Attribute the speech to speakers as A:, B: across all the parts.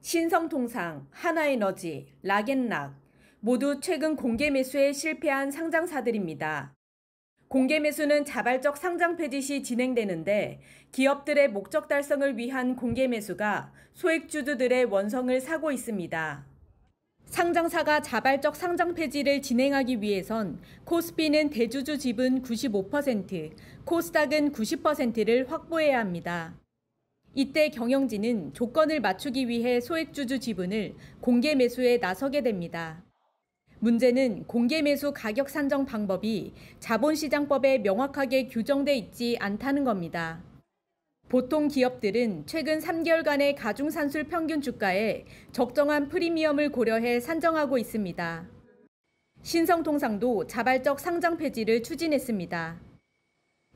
A: 신성통상, 하나에너지, 락앤락 모두 최근 공개 매수에 실패한 상장사들입니다. 공개 매수는 자발적 상장 폐지 시 진행되는데 기업들의 목적 달성을 위한 공개 매수가 소액주주들의 원성을 사고 있습니다. 상장사가 자발적 상장 폐지를 진행하기 위해선 코스피는 대주주 지분 95%, 코스닥은 90%를 확보해야 합니다. 이때 경영진은 조건을 맞추기 위해 소액주주 지분을 공개 매수에 나서게 됩니다. 문제는 공개 매수 가격 산정 방법이 자본시장법에 명확하게 규정돼 있지 않다는 겁니다. 보통 기업들은 최근 3개월간의 가중산술 평균 주가에 적정한 프리미엄을 고려해 산정하고 있습니다. 신성통상도 자발적 상장 폐지를 추진했습니다.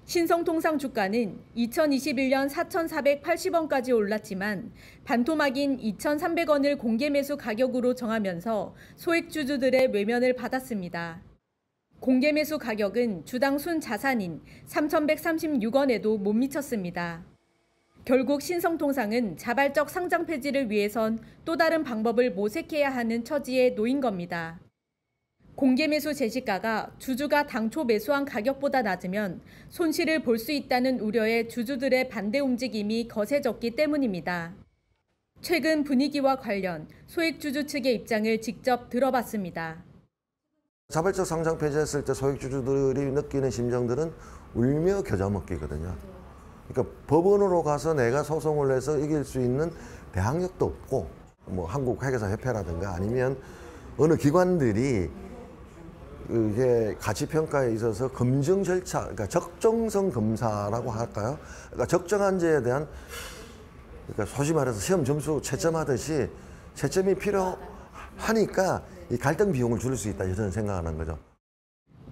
A: 신성통상 주가는 2021년 4,480원까지 올랐지만 반토막인 2,300원을 공개 매수 가격으로 정하면서 소액주주들의 외면을 받았습니다. 공개 매수 가격은 주당 순 자산인 3,136원에도 못 미쳤습니다. 결국 신성통상은 자발적 상장 폐지를 위해선 또 다른 방법을 모색해야 하는 처지에 놓인 겁니다. 공개 매수 제시가가 주주가 당초 매수한 가격보다 낮으면 손실을 볼 수 있다는 우려에 주주들의 반대 움직임이 거세졌기 때문입니다. 최근 분위기와 관련 소액주주 측의 입장을 직접 들어봤습니다.
B: 자발적 상장 폐지했을 때 소액주주들이 느끼는 심정들은 울며 겨자 먹기거든요. 그러니까 법원으로 가서 내가 소송을 해서 이길 수 있는 대항력도 없고 뭐 한국 회계사 협회라든가 아니면 어느 기관들이 이게 가치 평가에 있어서 검증 절차, 그러니까 적정성 검사라고 할까요? 그러니까 적정한지에 대한 그러니까 소위 말해서 시험 점수 채점하듯이 채점이 필요하니까 이 갈등 비용을 줄일 수 있다 저는 생각하는 거죠.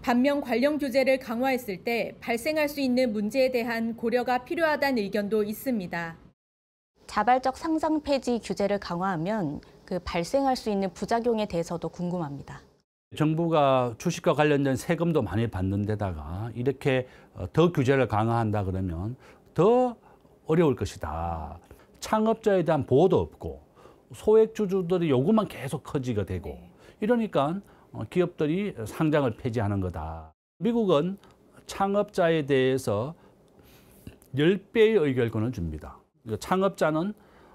A: 반면 관련 규제를 강화했을 때 발생할 수 있는 문제에 대한 고려가 필요하다는 의견도 있습니다. 자발적 상장 폐지 규제를 강화하면 그 발생할 수 있는 부작용에 대해서도 궁금합니다.
C: 정부가 주식과 관련된 세금도 많이 받는 데다가 이렇게 어, 더 규제를 강화한다 그러면 더 어려울 것이다. 창업자에 대한 보호도 없고 소액주주들의 요구만 계속 커지게 되고 네. 이러니까 어, 기업들이 상장을 폐지하는 거다. 미국은 창업자에 대해서 열배의 의결권을 줍니다. 그러니까 창업자는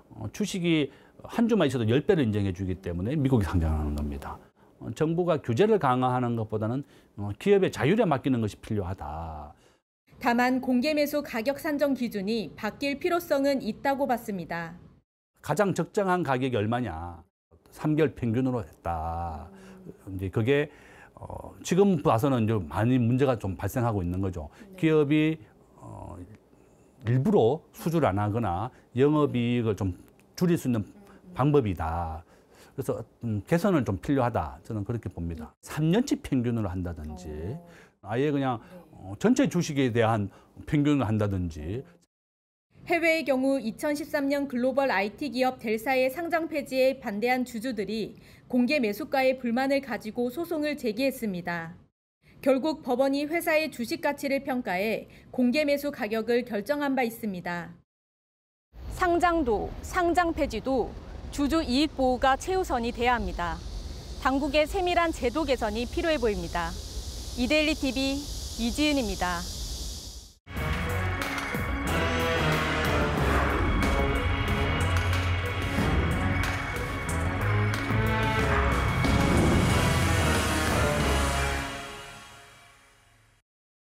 C: 어, 주식이 한 주만 있어도 열배를 인정해 주기 때문에 미국이 상장하는 겁니다. 어, 정부가 규제를 강화하는 것보다는 어, 기업의 자율에 맡기는 것이 필요하다.
A: 다만 공개 매수 가격 산정 기준이 바뀔 필요성은 있다고 봤습니다.
C: 가장 적정한 가격이 얼마냐? 3개월 평균으로 했다. 이제 그게 어, 지금 봐서는 이제 많이 문제가 좀 발생하고 있는 거죠. 네. 기업이 어, 일부러 수주를 안 하거나 영업이익을 좀 줄일 수 있는 방법이다. 그래서 음, 개선을 좀 필요하다 저는 그렇게 봅니다. 3년치 평균으로 한다든지 어. 아예 그냥 네. 어, 전체 주식에 대한 평균을 한다든지
A: 해외의 경우 2013년 글로벌 IT 기업 델사의 상장 폐지에 반대한 주주들이 공개 매수가에 불만을 가지고 소송을 제기했습니다. 결국 법원이 회사의 주식 가치를 평가해 공개 매수 가격을 결정한 바 있습니다. 상장도 상장 폐지도 주주 이익 보호가 최우선이 돼야 합니다. 당국의 세밀한 제도 개선이 필요해 보입니다. 이데일리 TV 이지은입니다.